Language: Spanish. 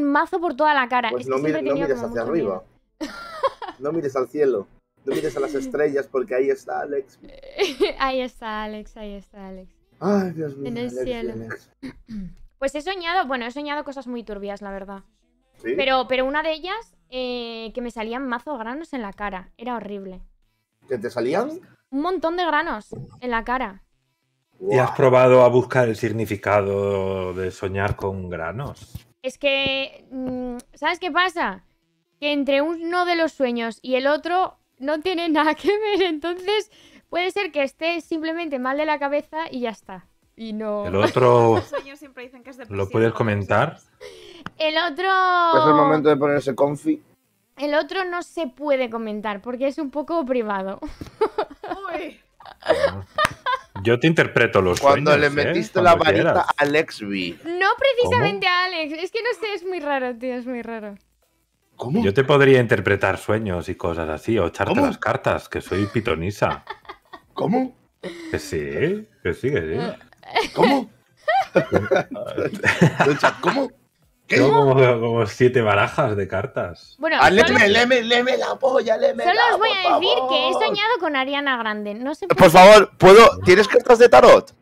mazo por toda la cara. Pues no, mires hacia arriba. No mires al cielo. No mires a las estrellas porque ahí está Alex. ahí está Alex, ahí está Alex. Dios mío. En el cielo. Pues he soñado, bueno, he soñado cosas muy turbias, la verdad. Pero, pero una de ellas, eh, que me salían mazo granos en la cara. Era horrible. ¿Que te salían? Un montón de granos en la cara. ¿Y has probado a buscar el significado de soñar con granos? Es que, mm, ¿sabes qué pasa? Que entre uno de los sueños y el otro no tiene nada que ver, entonces puede ser que esté simplemente mal de la cabeza y ya está. Y no... El otro... ¿Lo puedes comentar? El otro... Pues es el momento de ponerse confi. El otro no se puede comentar porque es un poco privado. Uy. Pues yo te interpreto los sueños. Cuando le ¿eh? metiste la varita a Alex B. No precisamente a Alex. Es que no sé, es muy raro, tío, es muy raro. ¿Cómo? Yo te podría interpretar sueños y cosas así, o echarte las cartas, que soy pitonisa. ¿Cómo? Que sí, que sí, que sí. ¿Cómo? ¿Cómo? ¿Cómo? ¿Cómo? siete barajas de cartas. Bueno, ah, léeme, solo... la polla, Solo os voy a decir que he soñado con Ariana Grande. No sé por, por favor, ¿puedo? ¿tienes cartas de tarot?